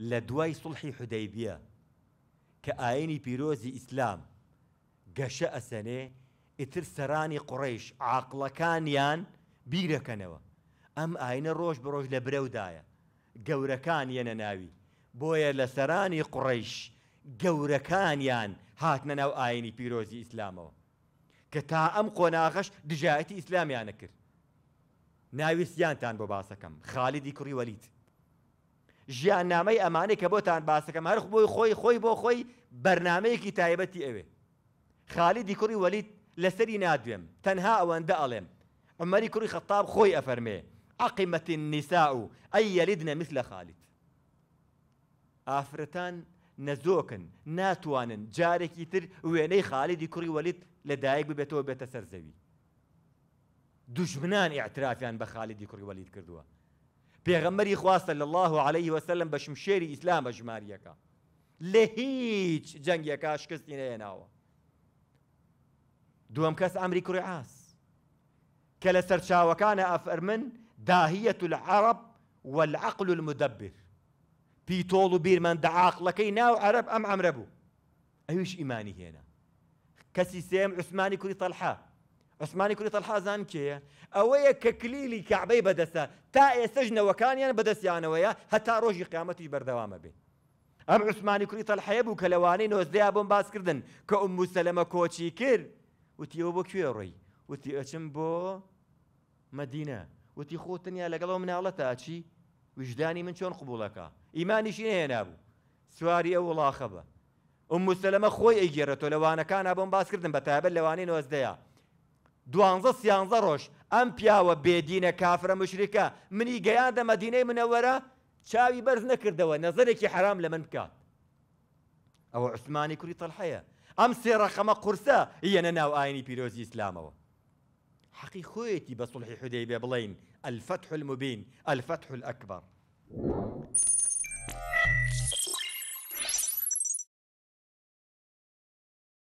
لە دوای سڵحی حودەیبیە کە ئاینی پیرۆزی ئیسلام گەشە ئەسەنێ ئیتر سەرانی قڕیش عاقلەکانیان بیرەکەنەوە ئەم ئاینە ڕۆژ بڕۆژ لە برەودایە گەورەکان یەنە ناوی بۆیە لە سەرانی قڕیش گەورەکانیان هاتنە ناو ئاینی پیرۆزی ئیسلامەوە کە تا ئەم قۆناغەش دژایەتی ئیسلامیانە کرد ناویستیانتان بۆ باسەکەم خالیدی کوڕی وەلیت ژیان نامەی ئەمانەی کە بۆتان باسەکەم هەر بۆی خۆی خۆی بۆ خۆی بەرنمەیەکی تایبەتی ئەوێ خالی دیکڕی وەلیت لەسری نادوێم تەنها ئەوەندە ئەڵێم عمەری کوڕی خەتاب خۆی ئەفەرمێ عقیمەتی نیسا و ئەی یەلیدنە مثل لە خالیت ئافرەتان نەزۆکن ناتوانن جارێکی تر وێنەی خالیدی کوڕی وەلیت لەدایک ببێتەوە بێتە سەر زەوی دژمنان ئاعترافیان بە خالیدی کوڕی وەلیت کردووە پیغمبری خواستە صلی الله عليه وسلم بە شمشێری ئیسلامە ژماریەکە لە هیچ جەنگەکە نه نەهێناوە دوام کس ئەمری کوڕی عاس سرچا و کان افرمن داهیه العرب والعقل المدبر بير من بیرمەند لكي ناو عرب ام عمربو ايوش ايماني هنا كسي سيم عثماني كري طلحه عسمانی کوری تەلحازان کێە ئەوەیە کە کلیلی کەعبەی بەدەستە تا ئێستش نەوەکانیان بەدەستیانەوەیە هەتا ڕۆژی قیامەتی بەردەوامە بێ ئەم عسمانی کوری تەلحەیە بوو کە لەوانەی نۆزدەیا بۆم باسکردن کە ئەم موسەلەمە کۆچی کرد وتیەوە بۆ کوێ ڕۆی وتی ئەچم بۆ مەدینە وتی خۆتنیا لەگەڵەوە مناڵەتە چی وجدانی من چۆن قبولەکە ئیمانیشی نەهێنابوو سواری ئەو وڵاخە بە ئەم موسەلەمە خۆی ئەیگێرە تۆ لەوانەکان بۆم باسکردن بە تابەت لەوانەی نۆزدەیە دوانزە سیانزە روش ام پیاوە بێدینە کافرە مشریکە منی گەیان دەمە دینەی منوره چاوی بەرز نەکردەوە نەزەرێکی حرام لە من بکات ئەوە عوسمانی کوری تەلحەیە ئەم سێڕەخەمە قورسە یەنە ناو ئاینی پیرۆزی اسلامه حەقی خۆیەتی بە سڵحی حودەی بێ الفتح المبین الفتح الأكبر